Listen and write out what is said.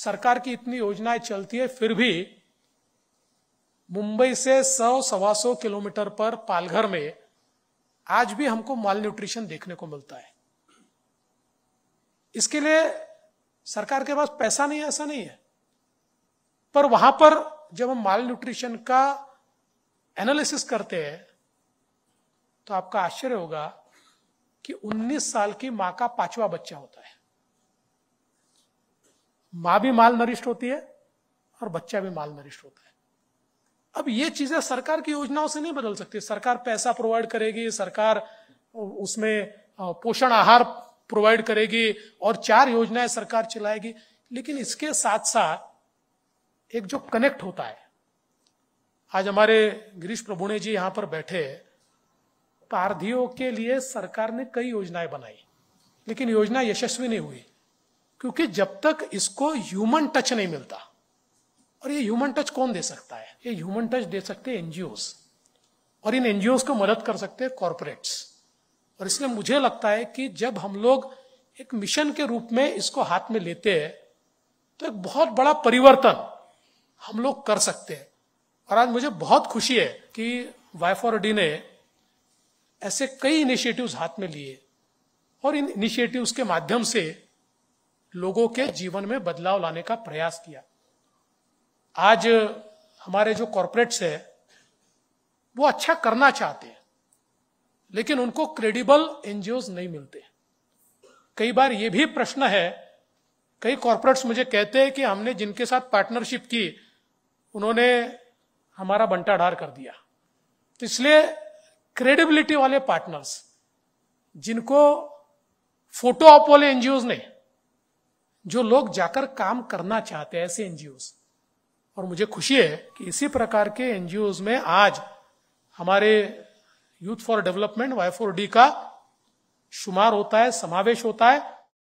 सरकार की इतनी योजनाएं चलती है फिर भी मुंबई से सौ सवा सौ किलोमीटर पर पालघर में आज भी हमको माल न्यूट्रिशन देखने को मिलता है इसके लिए सरकार के पास पैसा नहीं ऐसा नहीं है पर वहां पर जब हम माल न्यूट्रिशन का एनालिसिस करते हैं तो आपका आश्चर्य होगा कि 19 साल की मां का पांचवा बच्चा होता है माँ भी माल नरिष्ट होती है और बच्चा भी माल नरिष्ट होता है अब ये चीजें सरकार की योजनाओं से नहीं बदल सकती सरकार पैसा प्रोवाइड करेगी सरकार उसमें पोषण आहार प्रोवाइड करेगी और चार योजनाएं सरकार चलाएगी लेकिन इसके साथ साथ एक जो कनेक्ट होता है आज हमारे गिरीश प्रभुणे जी यहां पर बैठे पारधियों के लिए सरकार ने कई योजनाएं बनाई लेकिन योजना यशस्वी नहीं हुई क्योंकि जब तक इसको ह्यूमन टच नहीं मिलता और ये ह्यूमन टच कौन दे सकता है ये ह्यूमन टच दे सकते हैं एनजीओस और इन एनजीओ को मदद कर सकते हैं कॉरपोरेट्स और इसलिए मुझे लगता है कि जब हम लोग एक मिशन के रूप में इसको हाथ में लेते हैं तो एक बहुत बड़ा परिवर्तन हम लोग कर सकते हैं और आज मुझे बहुत खुशी है कि वाइफ और डी ने ऐसे कई इनिशिएटिव्स हाथ में लिए और इन इनिशिएटिव्स के माध्यम से लोगों के जीवन में बदलाव लाने का प्रयास किया आज हमारे जो कॉरपोरेट्स है वो अच्छा करना चाहते हैं लेकिन उनको क्रेडिबल एनजीओ नहीं मिलते कई बार ये भी प्रश्न है कई कॉरपोरेट्स मुझे कहते हैं कि हमने जिनके साथ पार्टनरशिप की उन्होंने हमारा बंटाधार कर दिया तो इसलिए क्रेडिबिलिटी वाले पार्टनर्स जिनको फोटो ऑप वाले एनजीओ ने जो लोग जाकर काम करना चाहते हैं ऐसे एनजीओ और मुझे खुशी है कि इसी प्रकार के एनजीओ में आज हमारे youth for development Y four D का शुमार होता है समावेश होता है